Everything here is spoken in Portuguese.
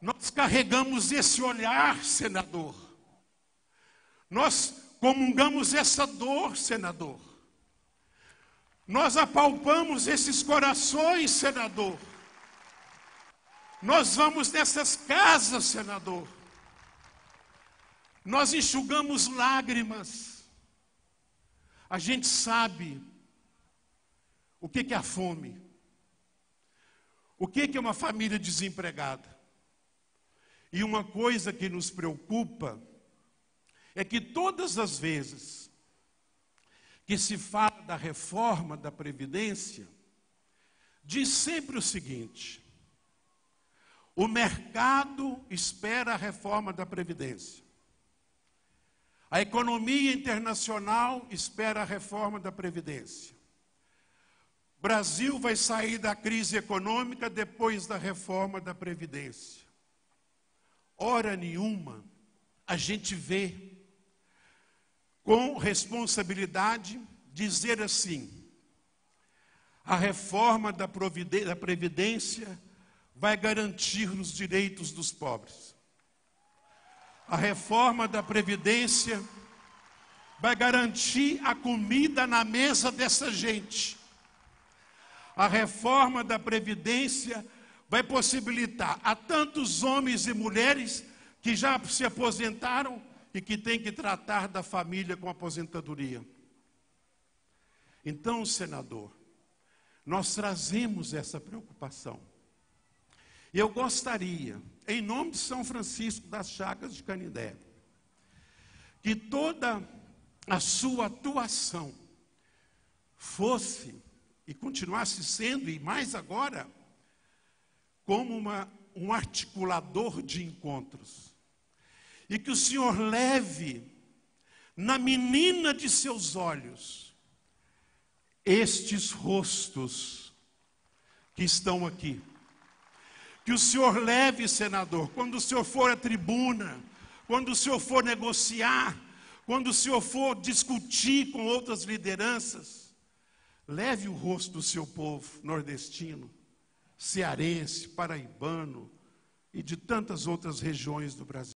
Nós carregamos esse olhar, senador. Nós comungamos essa dor, senador. Nós apalpamos esses corações, senador. Nós vamos nessas casas, senador. Nós enxugamos lágrimas. A gente sabe o que é a fome. O que é uma família desempregada? E uma coisa que nos preocupa é que todas as vezes que se fala da reforma da Previdência, diz sempre o seguinte: o mercado espera a reforma da Previdência. A economia internacional espera a reforma da Previdência. Brasil vai sair da crise econômica depois da reforma da Previdência hora nenhuma, a gente vê com responsabilidade dizer assim: a reforma da, da Previdência vai garantir os direitos dos pobres. A reforma da Previdência vai garantir a comida na mesa dessa gente. A reforma da Previdência vai vai possibilitar a tantos homens e mulheres que já se aposentaram e que têm que tratar da família com aposentadoria. Então, senador, nós trazemos essa preocupação. Eu gostaria, em nome de São Francisco das Chagas de Canindé, que toda a sua atuação fosse e continuasse sendo, e mais agora, como uma, um articulador de encontros. E que o Senhor leve na menina de seus olhos estes rostos que estão aqui. Que o Senhor leve, senador, quando o Senhor for à tribuna, quando o Senhor for negociar, quando o Senhor for discutir com outras lideranças, leve o rosto do seu povo nordestino cearense, paraibano e de tantas outras regiões do Brasil.